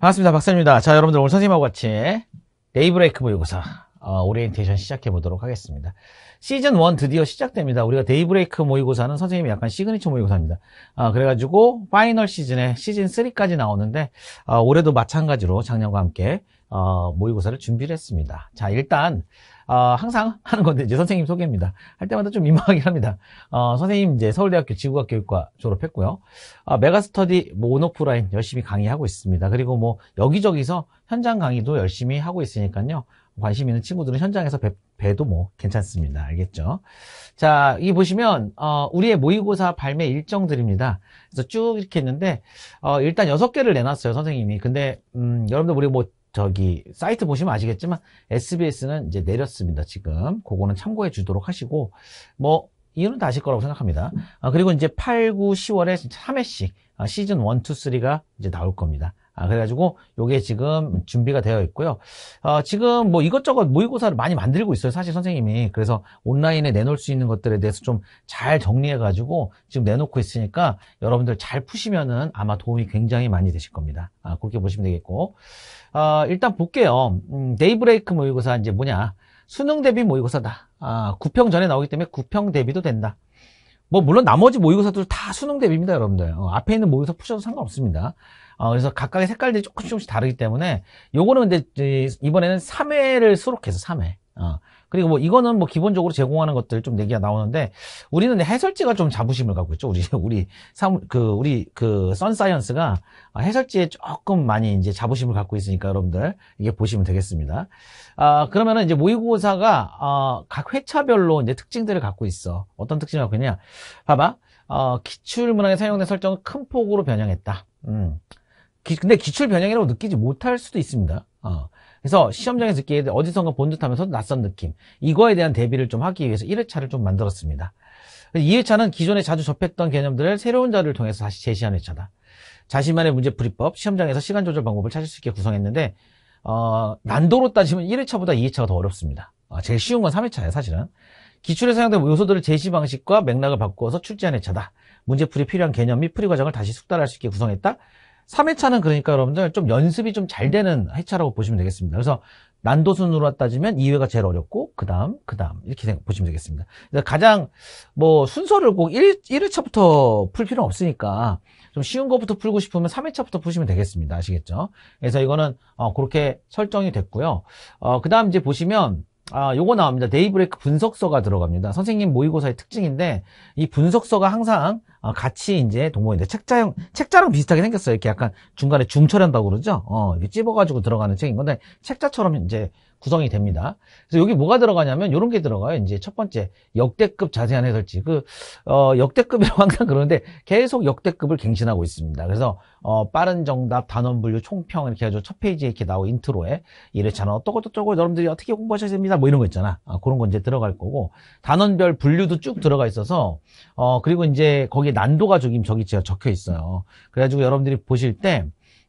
반갑습니다. 박사입니다. 자, 여러분들 오늘 선생님하고 같이 데이브레이크 모의고사 어, 오리엔테이션 시작해 보도록 하겠습니다. 시즌 1 드디어 시작됩니다. 우리가 데이브레이크 모의고사는 선생님이 약간 시그니처 모의고사입니다. 아, 그래가지고 파이널 시즌에 시즌 3까지 나오는데 아, 올해도 마찬가지로 작년과 함께 어, 모의고사를 준비를 했습니다. 자, 일단 어, 항상 하는 건데 이제 선생님 소개입니다. 할 때마다 좀 민망하긴 합니다. 어, 선생님 이제 서울대학교 지구과학 교육과 졸업했고요. 어, 메가스터디 모노오프라인 뭐 열심히 강의하고 있습니다. 그리고 뭐 여기저기서 현장 강의도 열심히 하고 있으니까요. 관심 있는 친구들은 현장에서 배, 도뭐 괜찮습니다. 알겠죠? 자, 이 보시면 어, 우리의 모의고사 발매 일정들입니다. 그래서 쭉 이렇게 했는데 어, 일단 여섯 개를 내놨어요, 선생님이. 근데 음, 여러분들 우리 뭐 저기 사이트 보시면 아시겠지만 SBS는 이제 내렸습니다. 지금 그거는 참고해 주도록 하시고 뭐 이유는 다 아실 거라고 생각합니다. 아, 그리고 이제 8, 9, 10월에 3회씩 아, 시즌 1, 2, 3가 이제 나올 겁니다. 아, 그래가지고 요게 지금 준비가 되어 있고요. 어, 지금 뭐 이것저것 모의고사를 많이 만들고 있어요. 사실 선생님이. 그래서 온라인에 내놓을 수 있는 것들에 대해서 좀 잘 정리해가지고 지금 내놓고 있으니까 여러분들 잘 푸시면은 아마 도움이 굉장히 많이 되실 겁니다. 아, 그렇게 보시면 되겠고. 어, 일단 볼게요. 음, 데이브레이크 모의고사 이제 뭐냐. 수능 대비 모의고사다. 아, 9평 전에 나오기 때문에 9평 대비도 된다. 뭐 물론 나머지 모의고사도 다 수능 대비입니다 여러분들 어, 앞에 있는 모의고사 푸셔도 상관없습니다 어, 그래서 각각의 색깔들이 조금씩 조금씩 다르기 때문에 요거는 근데 이번에는 3회를 수록해서 3회 어. 그리고 뭐 이거는 뭐 기본적으로 제공하는 것들 좀 얘기가 나오는데 우리는 해설지가 좀 자부심을 갖고 있죠. 우리 우리 사그 우리 그 선사이언스가 해설지에 조금 많이 이제 자부심을 갖고 있으니까 여러분들 이게 보시면 되겠습니다. 아 그러면은 이제 모의고사가 어, 각 회차별로 이제 특징들을 갖고 있어. 어떤 특징을 갖고 있냐? 봐봐. 어, 기출문항에 사용된 설정을 큰 폭으로 변형했다. 음. 기, 근데 기출 변형이라고 느끼지 못할 수도 있습니다. 어. 그래서 시험장에서 듣기에 어디선가 본 듯하면서 낯선 느낌 이거에 대한 대비를 좀 하기 위해서 1회차를 좀 만들었습니다. 2회차는 기존에 자주 접했던 개념들을 새로운 자료를 통해서 다시 제시한 회차다. 자신만의 문제 풀이법, 시험장에서 시간 조절 방법을 찾을 수 있게 구성했는데 어, 난도로 따지면 1회차보다 2회차가 더 어렵습니다. 아, 제일 쉬운 건 3회차예요, 사실은. 기출에 사용된 요소들을 제시 방식과 맥락을 바꾸어서 출제한 회차다. 문제풀이 필요한 개념 및 풀이 과정을 다시 숙달할 수 있게 구성했다. 3회차는 그러니까 여러분들 좀 연습이 좀 잘 되는 회차라고 보시면 되겠습니다. 그래서 난도순으로 따지면 2회가 제일 어렵고 그 다음 그 다음 이렇게 보시면 되겠습니다. 가장 뭐 순서를 꼭 1, 1회차부터 풀 필요는 없으니까 좀 쉬운 것부터 풀고 싶으면 3회차부터 푸시면 되겠습니다. 아시겠죠? 그래서 이거는 어, 그렇게 설정이 됐고요. 어, 그 다음 이제 보시면 아, 요거 나옵니다. 데이브레이크 분석서가 들어갑니다. 선생님 모의고사의 특징인데 이 분석서가 항상 어, 같이 이제 동봉인데 책자형 책자랑 비슷하게 생겼어요. 이렇게 약간 중간에 중철한다고 그러죠. 어, 이렇게 찝어가지고 들어가는 책인 건데 책자처럼 이제 구성이 됩니다. 그래서 여기 뭐가 들어가냐면 이런 게 들어가요. 이제 첫 번째 역대급 자세한 해설지 그 어, 역대급이라고 항상 그러는데 계속 역대급을 갱신하고 있습니다. 그래서 어, 빠른 정답, 단원 분류, 총평 이렇게 해가지고첫 페이지에 이렇게 나오고 인트로에 이래잖아 어떠고 저쩌고 여러분들이 어떻게 공부하셔야 됩니다. 뭐 이런 거 있잖아. 아, 그런 거 이제 들어갈 거고 단원별 분류도 쭉 들어가 있어서 어, 그리고 이제 거기 여기 난도가 지금 저기 제가 적혀 있어요. 그래가지고 여러분들이 보실 때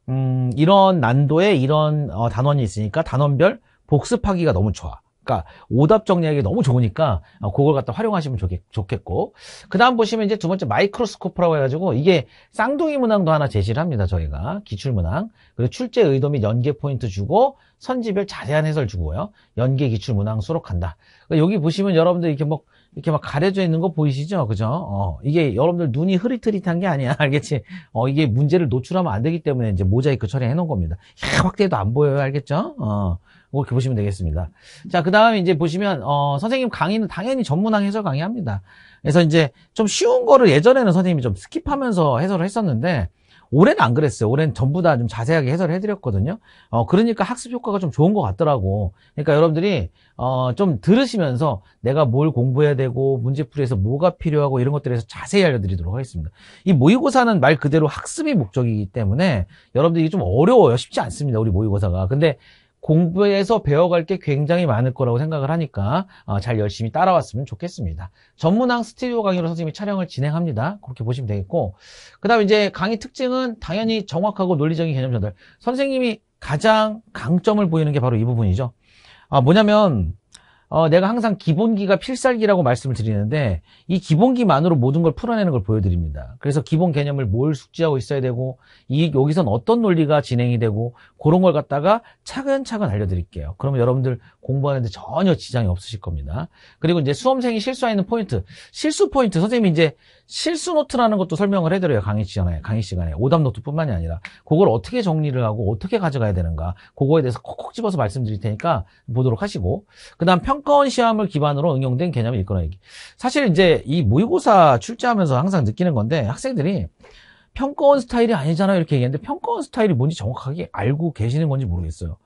음, 이런 난도에 이런 어, 단원이 있으니까 단원별 복습하기가 너무 좋아. 그러니까 오답 정리하기 너무 좋으니까 어, 그걸 갖다 활용하시면 좋겠, 고그 다음 보시면 이제 두 번째 마이크로스코프라고 해가지고 이게 쌍둥이 문항도 하나 제시를 합니다 저희가 기출 문항 그리고 출제 의도 및 연계 포인트 주고 선지별 자세한 해설 주고요 연계 기출 문항 수록한다 그러니까 여기 보시면 여러분들 이렇게 뭐 이렇게 막 가려져 있는 거 보이시죠? 그죠? 어, 이게 여러분들 눈이 흐릿흐릿한 게 아니야. 알겠지? 어, 이게 문제를 노출하면 안 되기 때문에 이제 모자이크 처리해 놓은 겁니다. 야, 확대도안 보여요. 알겠죠? 어. 이렇게 보시면 되겠습니다. 자, 그 다음에 이제 보시면, 어, 선생님 강의는 당연히 전문항 해설 강의합니다. 그래서 이제 좀 쉬운 거를 예전에는 선생님이 좀 스킵하면서 해설을 했었는데, 올해는 안 그랬어요. 올해는 전부 다 좀 자세하게 해설을 해드렸거든요. 어, 그러니까 학습 효과가 좀 좋은 것 같더라고. 그러니까 여러분들이 어, 좀 들으시면서 내가 뭘 공부해야 되고 문제풀이에서 뭐가 필요하고 이런 것들에 대해서 자세히 알려드리도록 하겠습니다. 이 모의고사는 말 그대로 학습이 목적이기 때문에 여러분들이 좀 어려워요. 쉽지 않습니다. 우리 모의고사가. 근데 공부해서 배워갈 게 굉장히 많을 거라고 생각을 하니까 어, 잘 열심히 따라왔으면 좋겠습니다. 전문항 스튜디오 강의로 선생님이 촬영을 진행합니다. 그렇게 보시면 되겠고 그 다음 이제 강의 특징은 당연히 정확하고 논리적인 개념 전달 선생님이 가장 강점을 보이는 게 바로 이 부분이죠. 아, 뭐냐면 어, 내가 항상 기본기가 필살기라고 말씀을 드리는데 이 기본기만으로 모든 걸 풀어내는 걸 보여드립니다. 그래서 기본 개념을 뭘 숙지하고 있어야 되고 이 여기선 어떤 논리가 진행이 되고 그런 걸 갖다가 차근차근 알려드릴게요. 그러면 여러분들 공부하는데 전혀 지장이 없으실 겁니다. 그리고 이제 수험생이 실수하는 포인트, 실수 포인트 선생님이 이제 실수 노트라는 것도 설명을 해드려요 강의 시간에 강의 시간에 오답 노트뿐만이 아니라 그걸 어떻게 정리를 하고 어떻게 가져가야 되는가 그거에 대해서 콕콕 집어서 말씀드릴 테니까 보도록 하시고 그다음 평 평가원 시험을 기반으로 응용된 개념이 일거라 얘기. 사실 이제 이 모의고사 출제하면서 항상 느끼는 건데 학생들이 평가원 스타일이 아니잖아요 이렇게 얘기했는데 평가원 스타일이 뭔지 정확하게 알고 계시는 건지 모르겠어요.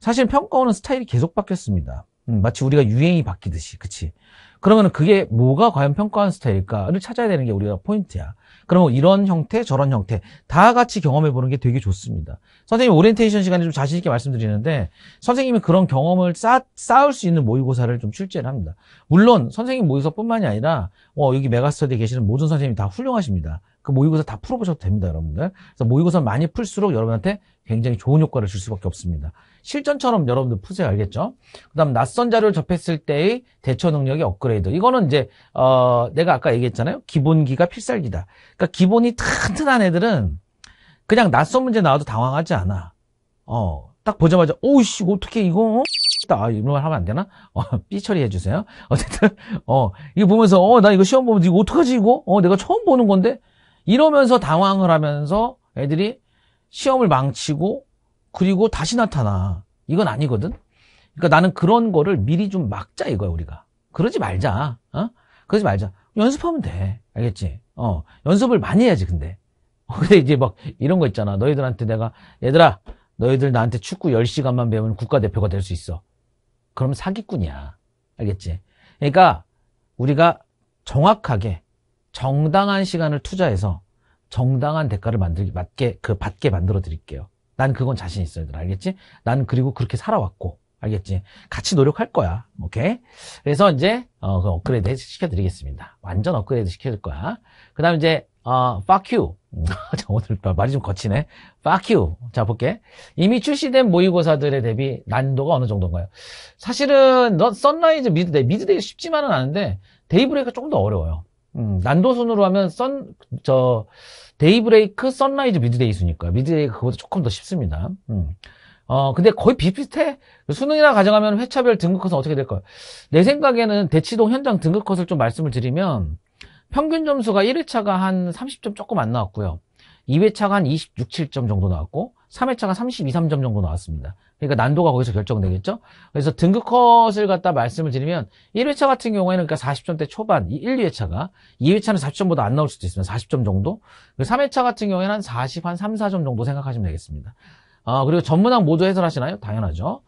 사실 평가원은 스타일이 계속 바뀌었습니다. 음, 마치 우리가 유행이 바뀌듯이, 그치? 그러면 그게 뭐가 과연 평가원 스타일일까를 찾아야 되는 게 우리가 포인트야. 그러면 이런 형태, 저런 형태 다 같이 경험해 보는 게 되게 좋습니다. 선생님 오리엔테이션 시간에 좀 자신 있게 말씀드리는데 선생님이 그런 경험을 쌓, 쌓을 수 있는 모의고사를 좀 출제를 합니다. 물론 선생님 모의고사뿐만이 아니라 어, 여기 메가스터디에 계시는 모든 선생님이 다 훌륭하십니다. 그 모의고사 다 풀어보셔도 됩니다, 여러분들. 그래서 모의고사 많이 풀수록 여러분한테 굉장히 좋은 효과를 줄 수밖에 없습니다. 실전처럼 여러분들 푸세요, 알겠죠? 그다음 낯선 자료를 접했을 때의 대처 능력의 업그레이드. 이거는 이제 어 내가 아까 얘기했잖아요, 기본기가 필살기다. 그러니까 기본이 튼튼한 애들은 그냥 낯선 문제 나와도 당황하지 않아. 어, 딱 보자마자 오씨 어떻게 이거? 어? 아, 이런 말 하면 안 되나? 어, 삐 처리해 주세요. 어쨌든 어 이거 보면서 어나 이거 시험 보면 이거 어떡하지 이거? 어 내가 처음 보는 건데 이러면서 당황을 하면서 애들이 시험을 망치고 그리고 다시 나타나. 이건 아니거든. 그러니까 나는 그런 거를 미리 좀 막자 이거야 우리가. 그러지 말자. 어? 그러지 말자. 연습하면 돼. 알겠지? 어. 연습을 많이 해야지 근데. 어, 근데 이제 막 이런 거 있잖아. 너희들한테 내가 얘들아 너희들 나한테 축구 10시간만 배우면 국가대표가 될 수 있어. 그럼 사기꾼이야. 알겠지? 그러니까 우리가 정확하게 정당한 시간을 투자해서 정당한 대가를 만들기 맞게 그 받게 만들어 드릴게요. 난 그건 자신 있어 얘들아 알겠지? 난 그리고 그렇게 살아왔고 알겠지? 같이 노력할 거야. 오케이? 그래서 이제 어, 그 업그레이드 시켜드리겠습니다. 완전 업그레이드 시켜줄 거야. 그 다음 이제 어, f u 자, 오늘 말이 좀 거치네. f u 자, 볼게. 이미 출시된 모의고사들에 대비 난도가 어느 정도인가요? 사실은 너, 선라이즈 미드데이, 미드데이 쉽지만은 않은데 데이브레이크가 조금 더 어려워요. 음, 난도 순으로 하면 선, 저, 데이브레이크, 선라이즈, 미드데이 순이니까. 미드데이 그보다 조금 더 쉽습니다. 음. 어, 근데 거의 비슷해. 수능이나 가정하면 회차별 등급 컷은 어떻게 될까요? 내 생각에는 대치동 현장 등급 컷을 좀 말씀을 드리면 평균 점수가 1회차가 한 30점 조금 안 나왔고요. 2회차가 한 26, 7점 정도 나왔고 3회차가 32, 3점 정도 나왔습니다. 그러니까 난도가 거기서 결정되겠죠? 그래서 등급 컷을 갖다 말씀을 드리면 1회차 같은 경우에는 그러니까 40점대 초반, 1, 2회차가 2회차는 40점보다 안 나올 수도 있습니다. 40점 정도. 3회차 그 같은 경우에는 한 40, 한 3, 4점 정도 생각하시면 되겠습니다. 아, 그리고 전문학 모두 해설하시나요? 당연하죠.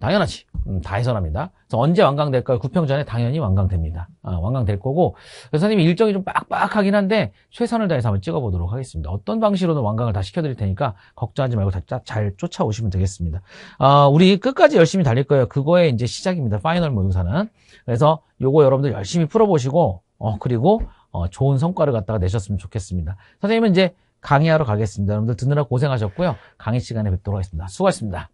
당연하지. 음, 다 해설합니다. 그래서 언제 완강될까요? 구평 전에 당연히 완강됩니다. 아, 완강될 거고 선생님이 일정이 좀 빡빡하긴 한데 최선을 다해서 한번 찍어보도록 하겠습니다. 어떤 방식으로든 완강을 다 시켜드릴 테니까 걱정하지 말고 다, 잘 쫓아오시면 되겠습니다. 아, 우리 끝까지 열심히 달릴 거예요. 그거의 이제 시작입니다. 파이널 모의사는 고 그래서 요거 여러분들 열심히 풀어보시고 어, 그리고 어, 좋은 성과를 갖다가 내셨으면 좋겠습니다. 선생님은 이제 강의하러 가겠습니다. 여러분들 듣느라 고생하셨고요. 강의 시간에 뵙도록 하겠습니다. 수고하셨습니다.